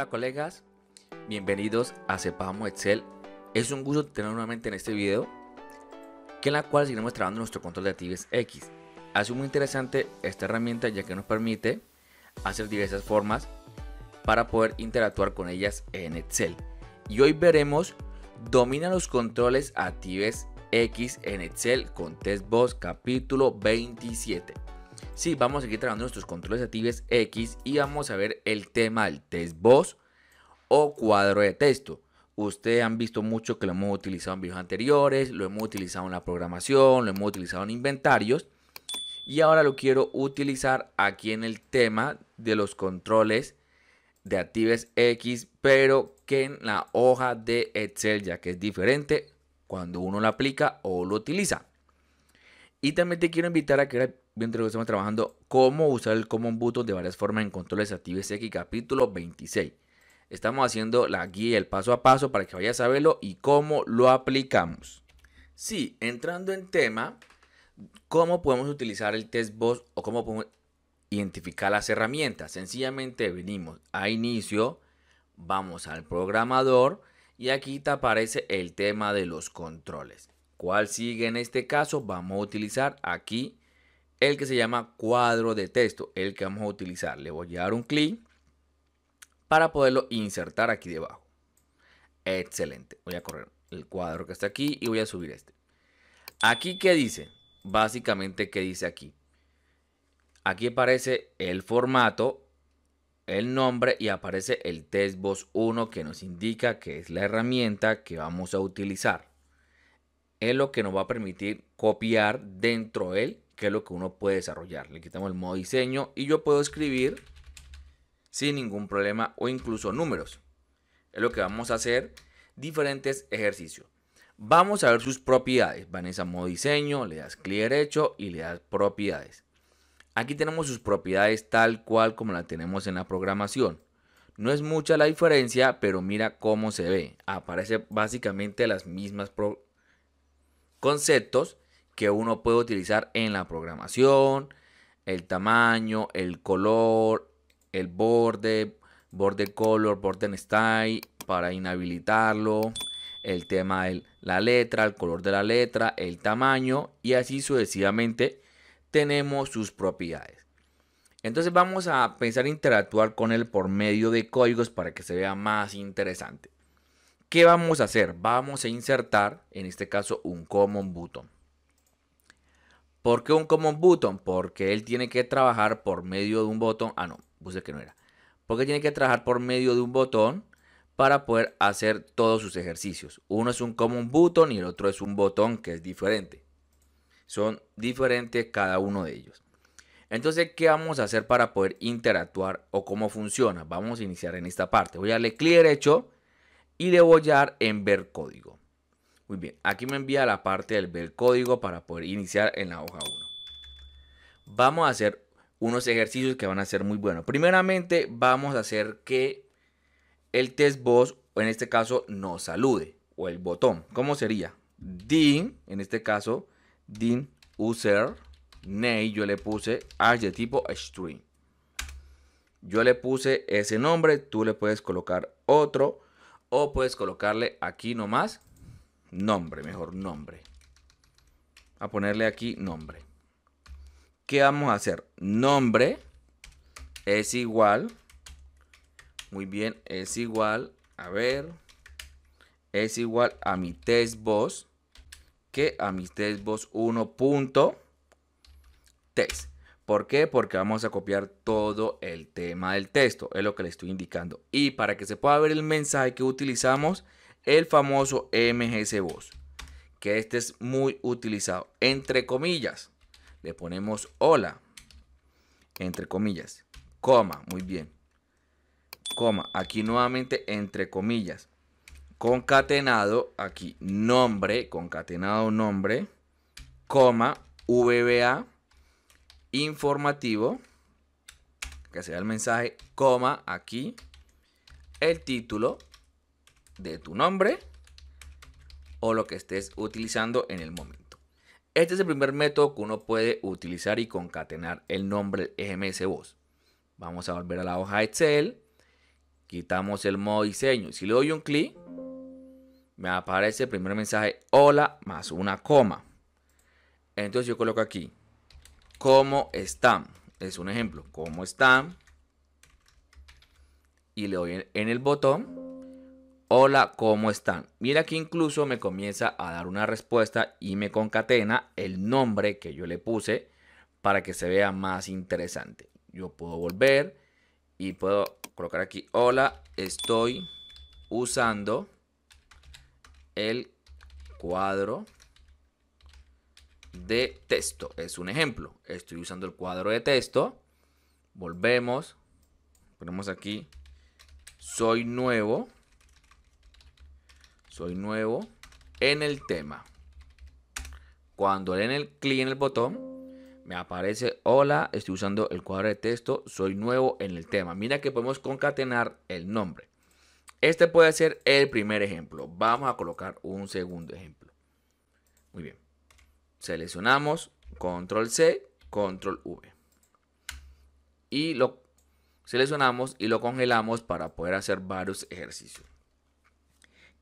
Hola colegas, bienvenidos a Sepamos Excel. Es un gusto tener nuevamente en este video, que en la cual seguiremos trabajando nuestro control de actives X. Ha muy interesante esta herramienta ya que nos permite hacer diversas formas para poder interactuar con ellas en Excel. Y hoy veremos domina los controles actives X en Excel con Test Boss capítulo 27. Sí, vamos a seguir trabajando nuestros controles actives X y vamos a ver el tema del test voz o cuadro de texto. Ustedes han visto mucho que lo hemos utilizado en videos anteriores, lo hemos utilizado en la programación, lo hemos utilizado en inventarios. Y ahora lo quiero utilizar aquí en el tema de los controles de actives X, pero que en la hoja de Excel, ya que es diferente cuando uno lo aplica o lo utiliza. Y también te quiero invitar a que mientras estamos trabajando cómo usar el Common Button de varias formas en controles X, capítulo 26. Estamos haciendo la guía, el paso a paso para que vayas a verlo y cómo lo aplicamos. Sí, entrando en tema, ¿cómo podemos utilizar el test boss o cómo podemos identificar las herramientas? Sencillamente venimos a inicio, vamos al programador y aquí te aparece el tema de los controles. ¿Cuál sigue en este caso? Vamos a utilizar aquí el que se llama cuadro de texto, el que vamos a utilizar. Le voy a dar un clic para poderlo insertar aquí debajo. Excelente. Voy a correr el cuadro que está aquí y voy a subir este. Aquí, ¿qué dice? Básicamente, ¿qué dice aquí? Aquí aparece el formato, el nombre y aparece el testbox 1 que nos indica que es la herramienta que vamos a utilizar. Es lo que nos va a permitir copiar dentro del qué es lo que uno puede desarrollar. Le quitamos el modo diseño y yo puedo escribir sin ningún problema o incluso números. Es lo que vamos a hacer, diferentes ejercicios. Vamos a ver sus propiedades. Van Vanessa modo diseño, le das clic derecho y le das propiedades. Aquí tenemos sus propiedades tal cual como la tenemos en la programación. No es mucha la diferencia, pero mira cómo se ve. Aparece básicamente las mismas conceptos que uno puede utilizar en la programación, el tamaño, el color, el borde, borde color, borde style para inhabilitarlo, el tema de la letra, el color de la letra, el tamaño y así sucesivamente tenemos sus propiedades. Entonces vamos a pensar e interactuar con él por medio de códigos para que se vea más interesante. ¿Qué vamos a hacer? Vamos a insertar, en este caso, un common button. ¿Por qué un common button? Porque él tiene que trabajar por medio de un botón. Ah, no, puse que no era. Porque tiene que trabajar por medio de un botón para poder hacer todos sus ejercicios. Uno es un common button y el otro es un botón que es diferente. Son diferentes cada uno de ellos. Entonces, ¿qué vamos a hacer para poder interactuar o cómo funciona? Vamos a iniciar en esta parte. Voy a darle clic derecho y le voy a dar en ver código. Muy bien, aquí me envía la parte del ver código para poder iniciar en la hoja 1. Vamos a hacer unos ejercicios que van a ser muy buenos. Primeramente, vamos a hacer que el test voz, en este caso, nos salude, o el botón. ¿Cómo sería? DIN, en este caso, DIN user name, yo le puse de tipo string. Yo le puse ese nombre, tú le puedes colocar otro, o puedes colocarle aquí nomás Nombre, mejor nombre. A ponerle aquí nombre. ¿Qué vamos a hacer? Nombre es igual. Muy bien, es igual. A ver. Es igual a mi test boss. Que a mi test boss test. ¿Por qué? Porque vamos a copiar todo el tema del texto. Es lo que le estoy indicando. Y para que se pueda ver el mensaje que utilizamos el famoso MGC voz. que este es muy utilizado. Entre comillas, le ponemos hola, entre comillas, coma, muy bien, coma, aquí nuevamente entre comillas, concatenado, aquí nombre, concatenado nombre, coma, VBA, informativo, que sea el mensaje, coma, aquí, el título, de tu nombre o lo que estés utilizando en el momento. Este es el primer método que uno puede utilizar y concatenar el nombre SMS Voz. Vamos a volver a la hoja Excel. Quitamos el modo diseño. Si le doy un clic, me aparece el primer mensaje hola más una coma. Entonces yo coloco aquí, ¿cómo están? Es un ejemplo, ¿cómo están? Y le doy en el botón Hola, ¿cómo están? Mira que incluso me comienza a dar una respuesta y me concatena el nombre que yo le puse para que se vea más interesante. Yo puedo volver y puedo colocar aquí, hola, estoy usando el cuadro de texto. Es un ejemplo. Estoy usando el cuadro de texto. Volvemos. Ponemos aquí, soy nuevo soy nuevo en el tema. Cuando le den el clic en el botón, me aparece, hola, estoy usando el cuadro de texto, soy nuevo en el tema. Mira que podemos concatenar el nombre. Este puede ser el primer ejemplo. Vamos a colocar un segundo ejemplo. Muy bien. Seleccionamos control C, control V. Y lo seleccionamos y lo congelamos para poder hacer varios ejercicios.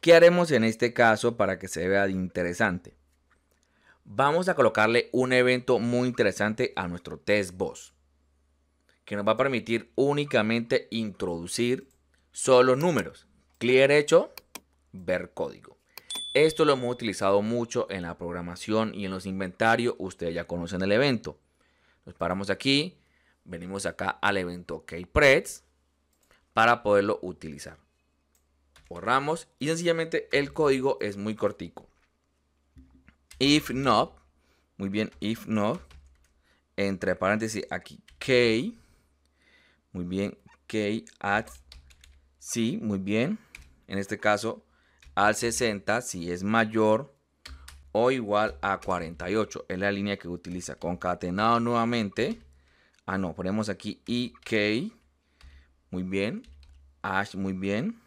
¿Qué haremos en este caso para que se vea interesante? Vamos a colocarle un evento muy interesante a nuestro test boss que nos va a permitir únicamente introducir solo números. Clic derecho, ver código. Esto lo hemos utilizado mucho en la programación y en los inventarios. Ustedes ya conocen el evento. Nos paramos aquí, venimos acá al evento KPREDS para poderlo utilizar borramos y sencillamente el código es muy cortico. If not, muy bien, if not, entre paréntesis aquí, k, muy bien, k at, sí, muy bien, en este caso al 60 si es mayor o igual a 48, es la línea que utiliza, concatenado nuevamente, ah no, ponemos aquí ik, muy bien, hash, muy bien,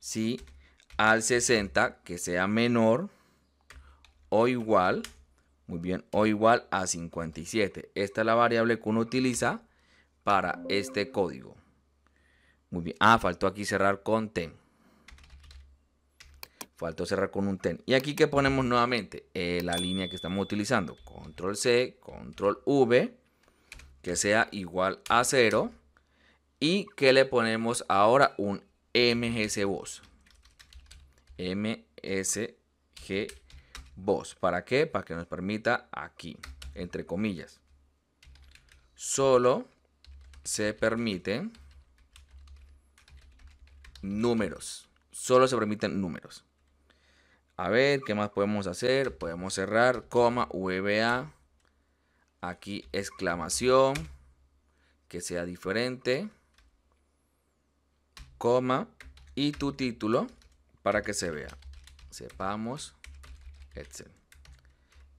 si al 60 que sea menor o igual, muy bien, o igual a 57. Esta es la variable que uno utiliza para este código. Muy bien. Ah, faltó aquí cerrar con ten. Faltó cerrar con un ten. Y aquí que ponemos nuevamente eh, la línea que estamos utilizando. Control C, control V, que sea igual a 0. Y que le ponemos ahora un MGC Voz. MSG Voz. ¿Para qué? Para que nos permita aquí, entre comillas. Solo se permiten números. Solo se permiten números. A ver, ¿qué más podemos hacer? Podemos cerrar, coma, VBA. Aquí exclamación. Que sea diferente coma y tu título para que se vea. Sepamos, Excel.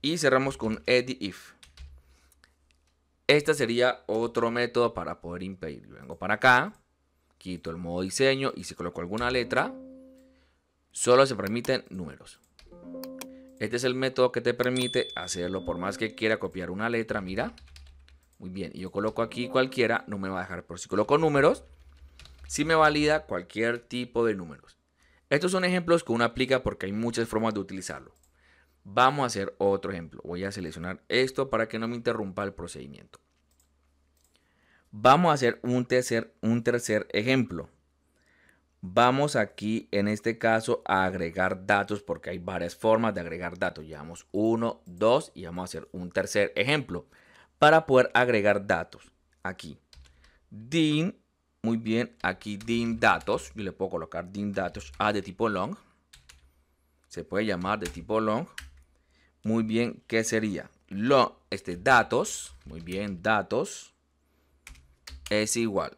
Y cerramos con edit if Este sería otro método para poder impedir. Vengo para acá, quito el modo diseño y si coloco alguna letra, solo se permiten números. Este es el método que te permite hacerlo por más que quiera copiar una letra, mira. Muy bien, y yo coloco aquí cualquiera, no me va a dejar, pero si coloco números, si me valida cualquier tipo de números. Estos son ejemplos que uno aplica porque hay muchas formas de utilizarlo. Vamos a hacer otro ejemplo. Voy a seleccionar esto para que no me interrumpa el procedimiento. Vamos a hacer un tercer, un tercer ejemplo. Vamos aquí en este caso a agregar datos porque hay varias formas de agregar datos. Llevamos uno, dos y vamos a hacer un tercer ejemplo para poder agregar datos. Aquí, DIN muy bien, aquí din datos, yo le puedo colocar din datos a de tipo long. Se puede llamar de tipo long. Muy bien, ¿qué sería? lo este datos, muy bien, datos es igual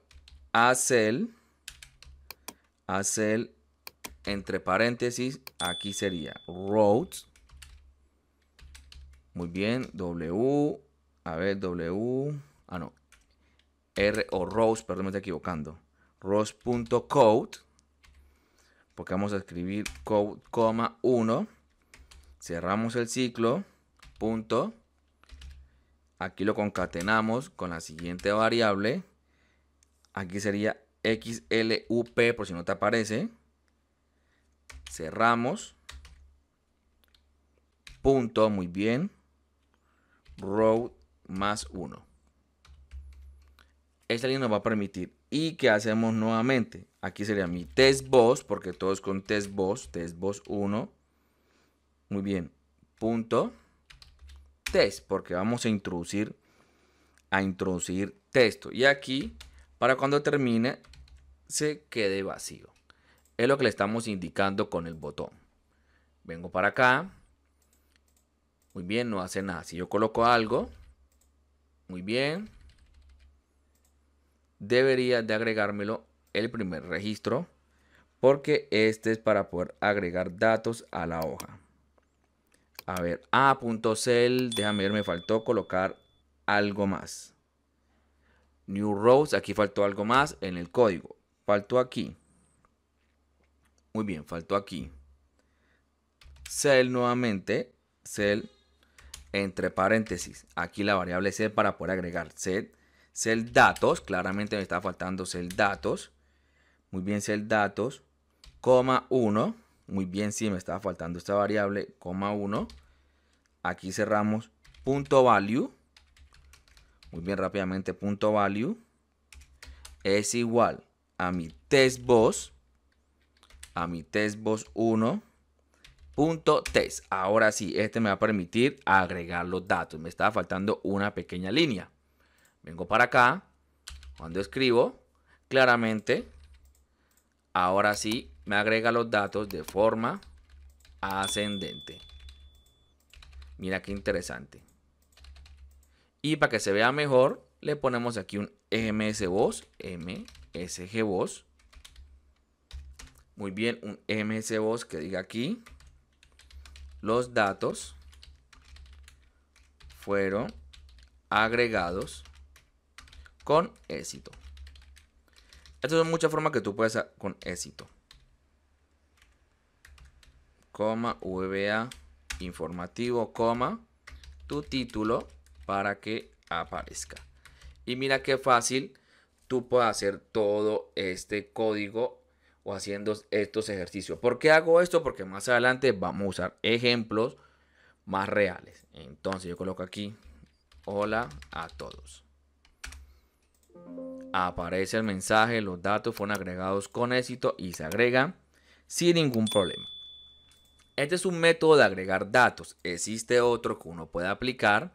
a cell, a cell entre paréntesis, aquí sería roads. Muy bien, W, a ver, W, ah no, R o rows, perdón, me estoy equivocando. Rose.code. Porque vamos a escribir code, 1. Cerramos el ciclo. Punto. Aquí lo concatenamos con la siguiente variable. Aquí sería XLUP por si no te aparece. Cerramos. Punto, muy bien. row, más 1 esta línea nos va a permitir. ¿Y qué hacemos nuevamente? Aquí sería mi test boss, porque todo es con test boss, test boss 1. Muy bien, punto test, porque vamos a introducir, a introducir texto. Y aquí, para cuando termine, se quede vacío. Es lo que le estamos indicando con el botón. Vengo para acá. Muy bien, no hace nada. Si yo coloco algo, muy bien. Debería de agregármelo el primer registro porque este es para poder agregar datos a la hoja. A ver, a.cell, déjame ver, me faltó colocar algo más. New rows, aquí faltó algo más en el código. Faltó aquí. Muy bien, faltó aquí. Cell nuevamente, cell entre paréntesis. Aquí la variable set para poder agregar set cel_datos, datos, claramente me está faltando cel_datos. datos. Muy bien, cel_datos, datos, coma 1. Muy bien, sí, me estaba faltando esta variable, coma 1. Aquí cerramos punto value. Muy bien, rápidamente punto value es igual a mi test boss, a mi test boss 1 punto test. Ahora sí, este me va a permitir agregar los datos. Me estaba faltando una pequeña línea. Vengo para acá. Cuando escribo, claramente, ahora sí me agrega los datos de forma ascendente. Mira qué interesante. Y para que se vea mejor, le ponemos aquí un MSG voz Muy bien, un voz que diga aquí. Los datos fueron agregados con éxito. Estas son muchas formas que tú puedes hacer con éxito. Coma, VBA informativo, coma, tu título para que aparezca. Y mira qué fácil tú puedes hacer todo este código o haciendo estos ejercicios. ¿Por qué hago esto? Porque más adelante vamos a usar ejemplos más reales. Entonces yo coloco aquí, hola a todos aparece el mensaje, los datos fueron agregados con éxito y se agrega sin ningún problema. Este es un método de agregar datos. Existe otro que uno puede aplicar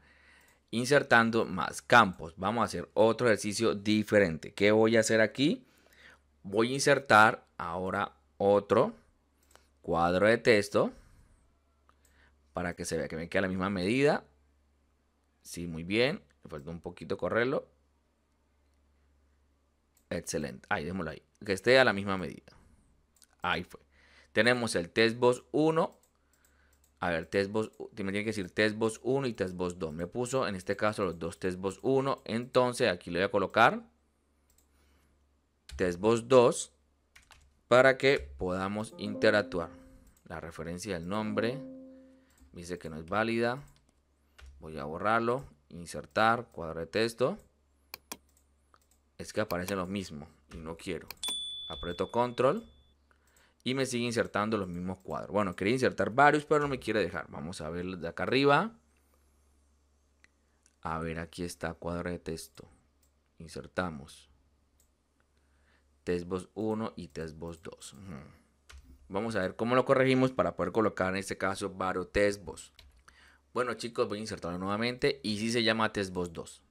insertando más campos. Vamos a hacer otro ejercicio diferente. ¿Qué voy a hacer aquí? Voy a insertar ahora otro cuadro de texto para que se vea que me queda la misma medida. Sí, muy bien. Me falta un poquito correrlo. Excelente. Ahí, démoslo ahí. Que esté a la misma medida. Ahí fue. Tenemos el testbox 1. A ver, testbox, me tiene que decir testbox 1 y testbox 2. Me puso en este caso los dos testbox 1. Entonces aquí le voy a colocar testbox 2 para que podamos interactuar. La referencia del nombre dice que no es válida. Voy a borrarlo, insertar, cuadro de texto es que aparece lo mismo, y no quiero. Aprieto control y me sigue insertando los mismos cuadros. Bueno, quería insertar varios, pero no me quiere dejar. Vamos a ver de acá arriba. A ver, aquí está cuadro de texto. Insertamos. Testbox 1 y testbox 2. Vamos a ver cómo lo corregimos para poder colocar en este caso varios testbox. Bueno chicos, voy a insertarlo nuevamente y si sí se llama testbox 2.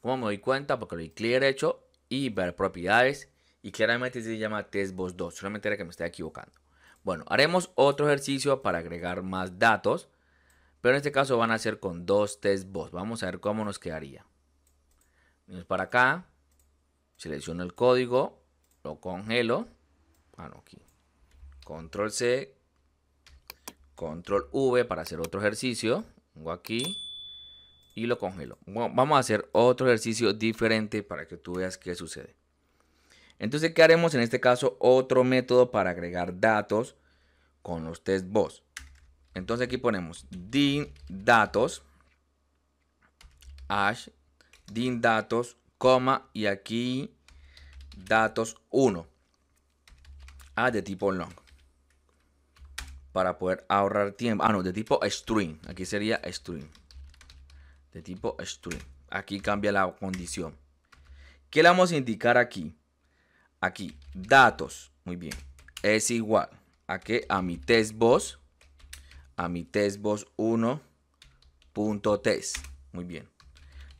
¿Cómo me doy cuenta? Porque le doy clic derecho y ver propiedades. Y claramente se llama TestBoss 2. Solamente era que me esté equivocando. Bueno, haremos otro ejercicio para agregar más datos. Pero en este caso van a ser con dos TestBoss. Vamos a ver cómo nos quedaría. Venimos para acá. Selecciono el código. Lo congelo. bueno ah, aquí. Control C. Control V para hacer otro ejercicio. Vengo aquí y lo congelo. vamos a hacer otro ejercicio diferente para que tú veas qué sucede. Entonces, ¿qué haremos en este caso? Otro método para agregar datos con los test boss. Entonces aquí ponemos din datos, hash, din datos, coma y aquí datos 1 a ah, de tipo long para poder ahorrar tiempo. Ah, no, de tipo string. Aquí sería string de tipo string. Aquí cambia la condición. ¿Qué le vamos a indicar aquí? Aquí, datos. Muy bien. Es igual a que a mi test boss. A mi test boss test Muy bien.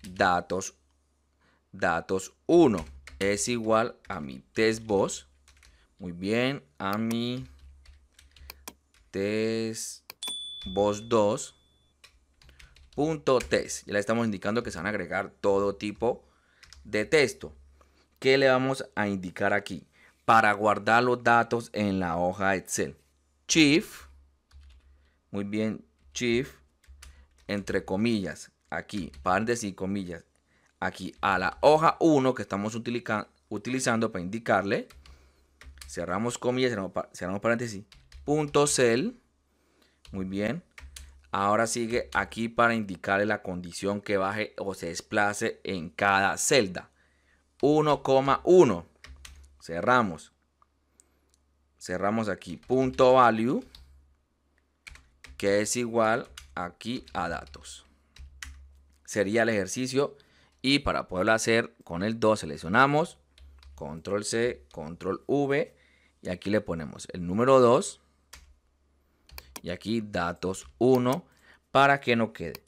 Datos. Datos 1 es igual a mi test boss. Muy bien. A mi test boss 2 punto .test. Ya le estamos indicando que se van a agregar todo tipo de texto. ¿Qué le vamos a indicar aquí? Para guardar los datos en la hoja Excel. shift Muy bien, Chief. Entre comillas. Aquí, paréntesis comillas. Aquí a la hoja 1 que estamos utilizando para indicarle. Cerramos comillas, cerramos, paréntesis. Punto cel. Muy bien. Ahora sigue aquí para indicarle la condición que baje o se desplace en cada celda. 1,1. Cerramos. Cerramos aquí. Punto value. Que es igual aquí a datos. Sería el ejercicio. Y para poderlo hacer con el 2 seleccionamos. Control C, Control V. Y aquí le ponemos el número 2 y aquí datos 1 para que no quede.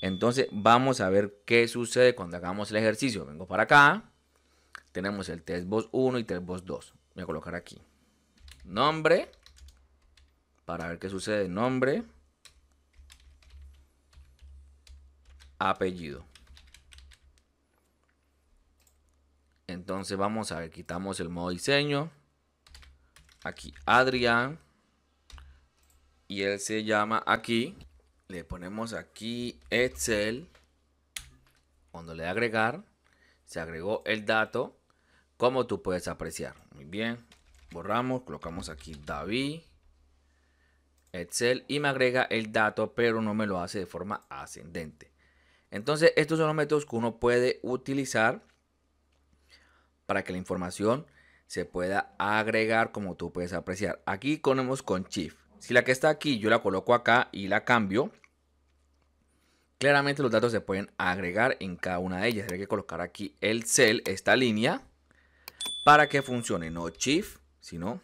Entonces vamos a ver qué sucede cuando hagamos el ejercicio. Vengo para acá. Tenemos el test voz 1 y voz 2. Voy a colocar aquí. Nombre. Para ver qué sucede. Nombre. Apellido. Entonces vamos a ver. Quitamos el modo diseño. Aquí Adrián y él se llama aquí, le ponemos aquí Excel, cuando le agregar, se agregó el dato, como tú puedes apreciar. Muy bien, borramos, colocamos aquí David, Excel y me agrega el dato, pero no me lo hace de forma ascendente. Entonces, estos son los métodos que uno puede utilizar para que la información se pueda agregar como tú puedes apreciar. Aquí ponemos con Shift. Si la que está aquí yo la coloco acá y la cambio, claramente los datos se pueden agregar en cada una de ellas. Hay que colocar aquí el cell, esta línea, para que funcione. No shift, sino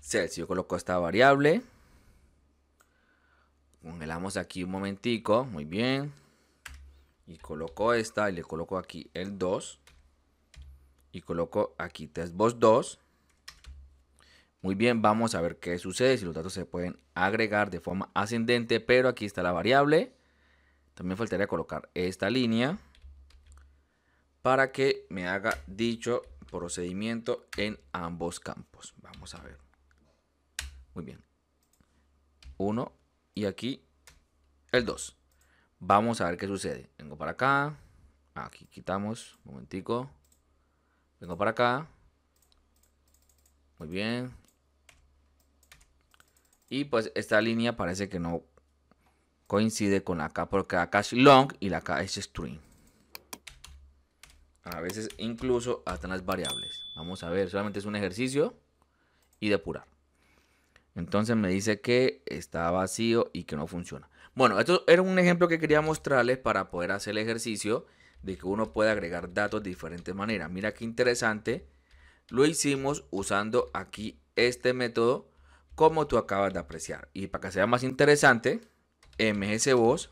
cell. Si yo coloco esta variable, congelamos aquí un momentico, muy bien. Y coloco esta y le coloco aquí el 2. Y coloco aquí testbox 2. Muy bien, vamos a ver qué sucede, si los datos se pueden agregar de forma ascendente, pero aquí está la variable. También faltaría colocar esta línea para que me haga dicho procedimiento en ambos campos. Vamos a ver. Muy bien. Uno y aquí el 2. Vamos a ver qué sucede. Vengo para acá. Aquí quitamos. Un momentico. Vengo para acá. Muy bien. Y pues esta línea parece que no coincide con acá, porque acá es long y acá es string. A veces incluso hasta las variables. Vamos a ver, solamente es un ejercicio y depurar. Entonces me dice que está vacío y que no funciona. Bueno, esto era un ejemplo que quería mostrarles para poder hacer el ejercicio de que uno puede agregar datos de diferentes maneras. Mira qué interesante. Lo hicimos usando aquí este método como tú acabas de apreciar. Y para que sea más interesante, ms Voz.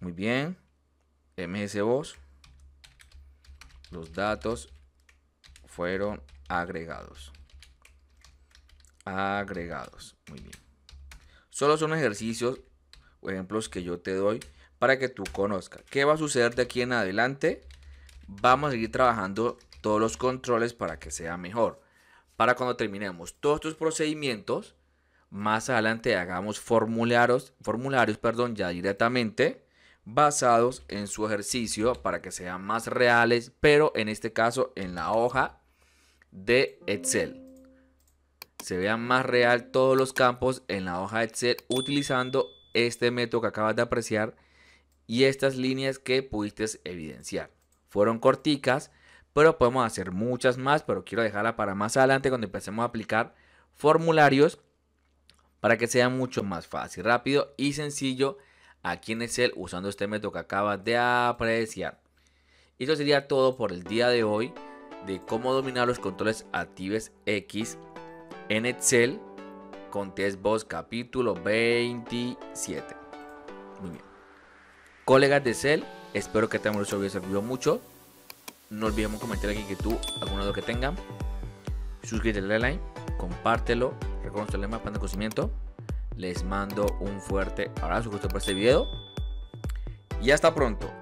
Muy bien. ms Voz. Los datos fueron agregados. Agregados. Muy bien. Solo son ejercicios o ejemplos que yo te doy para que tú conozcas. ¿Qué va a suceder de aquí en adelante? Vamos a seguir trabajando todos los controles para que sea mejor para cuando terminemos todos estos procedimientos, más adelante hagamos formularios, formularios perdón, ya directamente basados en su ejercicio para que sean más reales, pero en este caso en la hoja de Excel. Se vean más real todos los campos en la hoja de Excel utilizando este método que acabas de apreciar y estas líneas que pudiste evidenciar. Fueron corticas, pero podemos hacer muchas más, pero quiero dejarla para más adelante cuando empecemos a aplicar formularios para que sea mucho más fácil, rápido y sencillo aquí en Excel usando este método que acabas de apreciar. Y eso sería todo por el día de hoy de cómo dominar los controles actives X en Excel con Test capítulo 27. Muy bien. Colegas de Excel, espero que te haya servido mucho. No olvidemos comentar aquí que tú, alguna duda que tengan. Suscríbete al like, compártelo. Reconoce el lema de Conocimiento. Les mando un fuerte abrazo. justo por este video. Y hasta pronto.